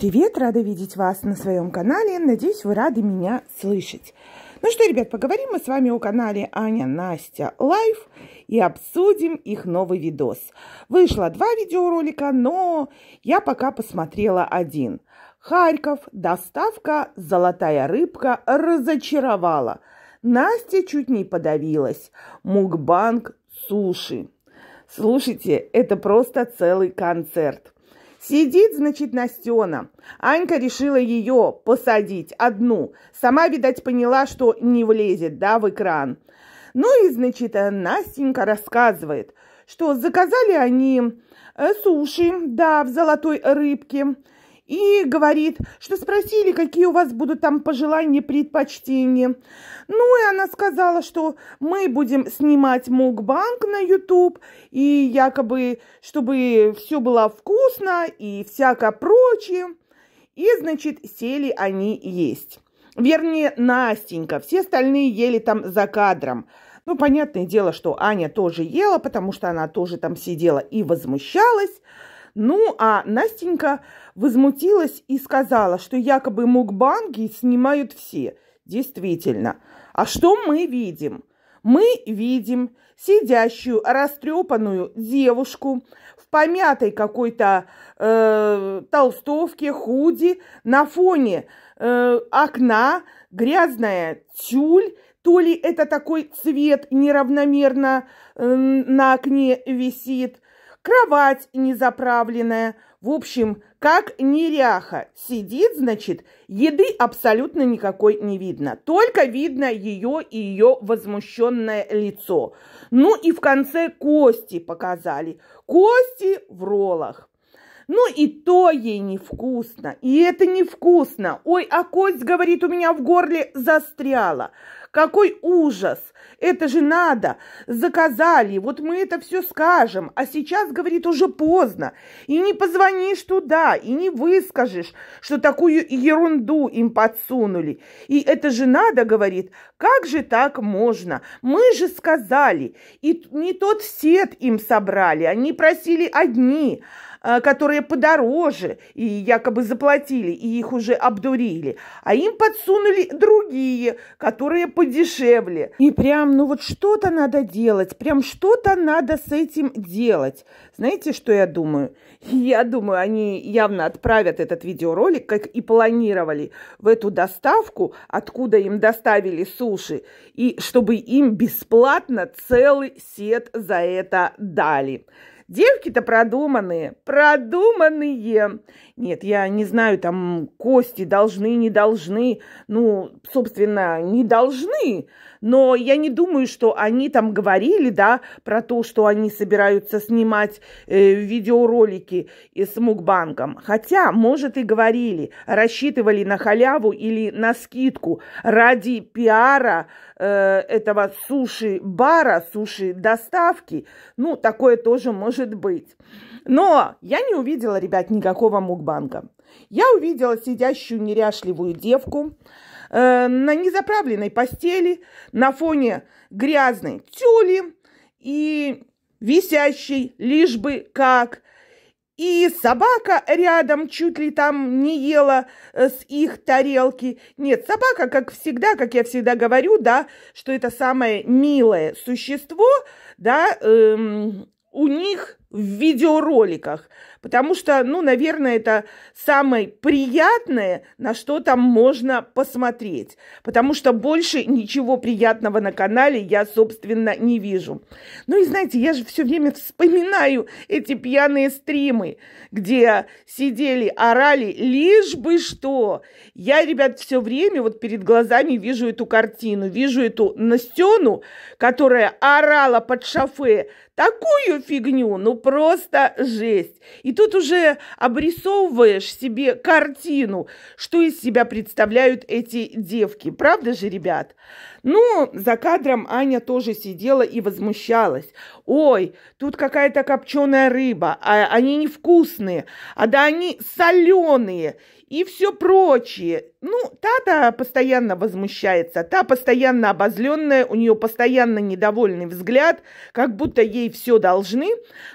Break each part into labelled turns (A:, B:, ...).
A: Привет, рада видеть вас на своем канале. Надеюсь, вы рады меня слышать. Ну что, ребят, поговорим мы с вами о канале Аня Настя Лайф и обсудим их новый видос. Вышло два видеоролика, но я пока посмотрела один. Харьков, доставка, золотая рыбка разочаровала. Настя чуть не подавилась. Мукбанг суши. Слушайте, это просто целый концерт. Сидит, значит, Настена. Анька решила ее посадить одну. Сама, видать, поняла, что не влезет, да, в экран. Ну и, значит, Настенька рассказывает, что заказали они э, суши, да, в золотой рыбке и говорит, что спросили, какие у вас будут там пожелания, предпочтения. Ну и она сказала, что мы будем снимать мукбанк на YouTube, и якобы, чтобы все было вкусно и всякое прочее. И, значит, сели они есть. Вернее, Настенька, все остальные ели там за кадром. Ну, понятное дело, что Аня тоже ела, потому что она тоже там сидела и возмущалась. Ну, а Настенька возмутилась и сказала, что якобы мукбанги снимают все. Действительно. А что мы видим? Мы видим сидящую, растрепанную девушку в помятой какой-то э, толстовке, худи, на фоне э, окна грязная тюль, то ли это такой цвет неравномерно э, на окне висит, кровать незаправленная. В общем, как неряха сидит, значит, еды абсолютно никакой не видно. Только видно ее и ее возмущенное лицо. Ну и в конце кости показали. Кости в роллах. Ну и то ей невкусно, и это невкусно. Ой, а кость, говорит, у меня в горле застряла. Какой ужас! Это же надо! Заказали, вот мы это все скажем, а сейчас, говорит, уже поздно. И не позвонишь туда, и не выскажешь, что такую ерунду им подсунули. И это же надо, говорит, как же так можно? Мы же сказали, и не тот сет им собрали, они просили одни – Э, которые подороже и якобы заплатили, и их уже обдурили, а им подсунули другие, которые подешевле. И прям, ну вот что-то надо делать, прям что-то надо с этим делать. Знаете, что я думаю? Я думаю, они явно отправят этот видеоролик, как и планировали, в эту доставку, откуда им доставили суши, и чтобы им бесплатно целый сет за это дали. Девки-то продуманные, продуманные. Нет, я не знаю, там кости должны, не должны. Ну, собственно, не должны. Но я не думаю, что они там говорили, да, про то, что они собираются снимать э, видеоролики с Мукбанком. Хотя, может, и говорили, рассчитывали на халяву или на скидку ради пиара э, этого суши-бара, суши-доставки. Ну, такое тоже может быть. Но я не увидела, ребят, никакого мукбанга Мукбанга. Я увидела сидящую неряшливую девку э, на незаправленной постели, на фоне грязной тюли и висящей лишь бы как. И собака рядом чуть ли там не ела э, с их тарелки. Нет, собака, как всегда, как я всегда говорю, да, что это самое милое существо, да, эм, у них в видеороликах, потому что, ну, наверное, это самое приятное, на что там можно посмотреть, потому что больше ничего приятного на канале я, собственно, не вижу. Ну и знаете, я же все время вспоминаю эти пьяные стримы, где сидели, орали, лишь бы что. Я, ребят, все время вот перед глазами вижу эту картину, вижу эту Настену, которая орала под шофе такую фигню, ну просто жесть. И тут уже обрисовываешь себе картину, что из себя представляют эти девки. Правда же, ребят? Ну, за кадром Аня тоже сидела и возмущалась. «Ой, тут какая-то копченая рыба, а они невкусные, а да они соленые!» и все прочее. Ну, та-то постоянно возмущается, та постоянно обозленная, у нее постоянно недовольный взгляд, как будто ей все должны.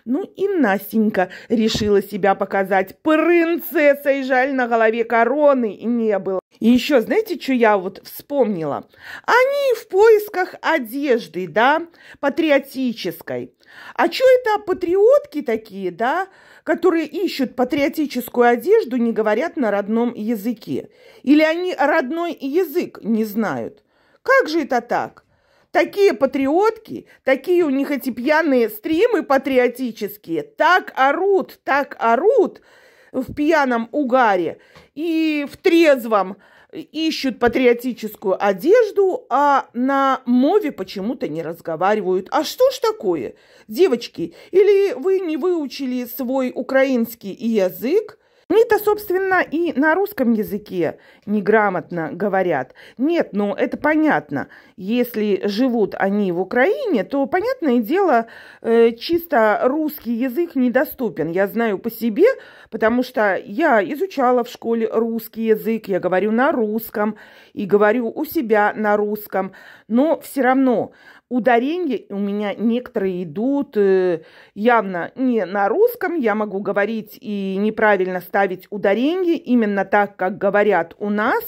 A: Ну и Настенька решила себя показать принцессой, жаль, на голове короны не было. И еще, знаете, что я вот вспомнила? Они в поисках одежды, да, патриотической. А что это патриотки такие, да, которые ищут патриотическую одежду, не говорят на родном языке? Или они родной язык не знают? Как же это так? Такие патриотки, такие у них эти пьяные стримы патриотические, так орут, так орут – в пьяном угаре и в трезвом ищут патриотическую одежду, а на мове почему-то не разговаривают. А что ж такое? Девочки, или вы не выучили свой украинский язык, они-то, собственно, и на русском языке неграмотно говорят. Нет, ну это понятно. Если живут они в Украине, то, понятное дело, э, чисто русский язык недоступен. Я знаю по себе, потому что я изучала в школе русский язык, я говорю на русском и говорю у себя на русском. Но все равно ударения у меня некоторые идут э, явно не на русском. Я могу говорить и неправильно ставить ударения, именно так, как говорят у нас.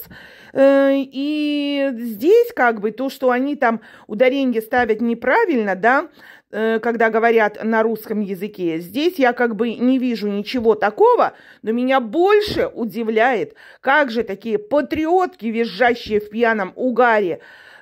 A: Э, и здесь как бы то, что они там ударения ставят неправильно, да, э, когда говорят на русском языке. Здесь я как бы не вижу ничего такого, но меня больше удивляет, как же такие патриотки, визжащие в пьяном угаре,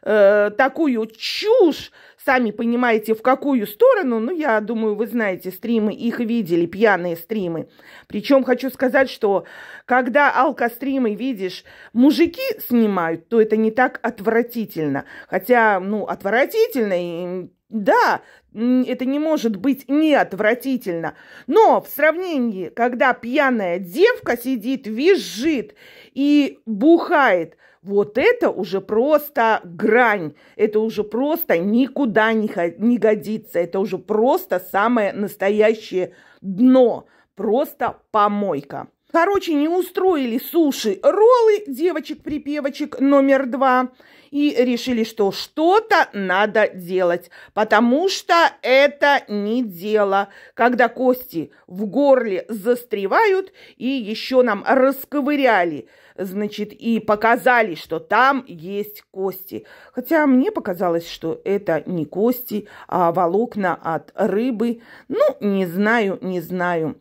A: э, такую чушь, сами понимаете, в какую сторону, ну, я думаю, вы знаете, стримы, их видели, пьяные стримы. Причем хочу сказать, что когда алкостримы видишь, мужики снимают, то это не так отвратительно. Хотя, ну, отвратительно, и, да, это не может быть не отвратительно. Но в сравнении, когда пьяная девка сидит, визжит и бухает – вот это уже просто грань, это уже просто никуда не, не годится, это уже просто самое настоящее дно, просто помойка. Короче, не устроили суши-роллы девочек-припевочек номер два и решили, что что-то надо делать, потому что это не дело, когда кости в горле застревают и еще нам расковыряли, значит, и показали, что там есть кости. Хотя мне показалось, что это не кости, а волокна от рыбы. Ну, не знаю, не знаю.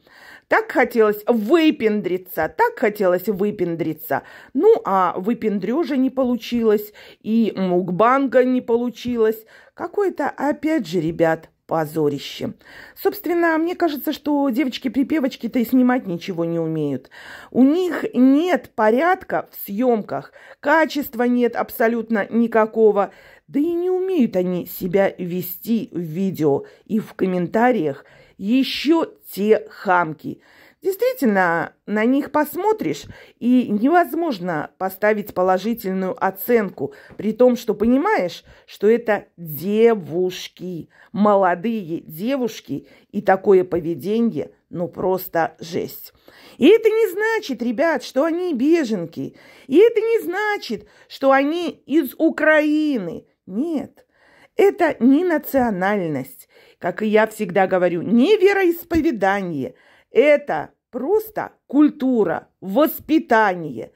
A: Так хотелось выпендриться, так хотелось выпендриться. Ну, а выпендрежа не получилось, и мукбанга не получилось. Какой-то, опять же, ребят, позорище. Собственно, мне кажется, что девочки-припевочки-то и снимать ничего не умеют. У них нет порядка в съемках, качества нет абсолютно никакого. Да и не умеют они себя вести в видео и в комментариях. Еще те хамки – Действительно, на них посмотришь, и невозможно поставить положительную оценку, при том, что понимаешь, что это девушки, молодые девушки, и такое поведение, ну просто жесть. И это не значит, ребят, что они беженки, и это не значит, что они из Украины. Нет, это не национальность, как и я всегда говорю, не вероисповедание – это просто культура, воспитание,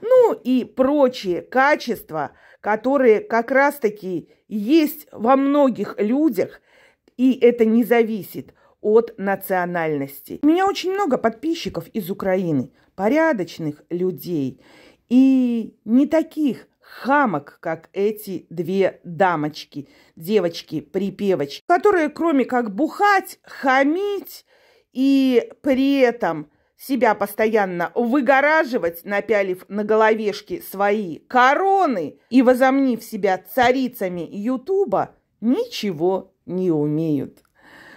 A: ну и прочие качества, которые как раз-таки есть во многих людях, и это не зависит от национальности. У меня очень много подписчиков из Украины, порядочных людей и не таких хамок, как эти две дамочки, девочки-припевочки, которые кроме как бухать, хамить и при этом себя постоянно выгораживать, напялив на головешки свои короны и возомнив себя царицами Ютуба, ничего не умеют.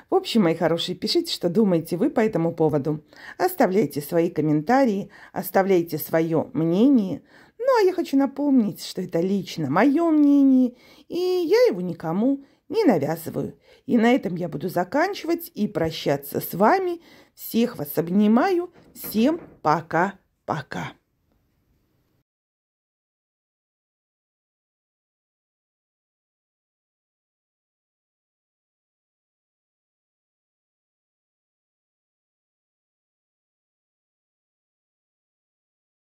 A: В общем, мои хорошие, пишите, что думаете вы по этому поводу. Оставляйте свои комментарии, оставляйте свое мнение. Ну, а я хочу напомнить, что это лично мое мнение, и я его никому не не навязываю. И на этом я буду заканчивать и прощаться с вами. Всех вас обнимаю. Всем пока-пока.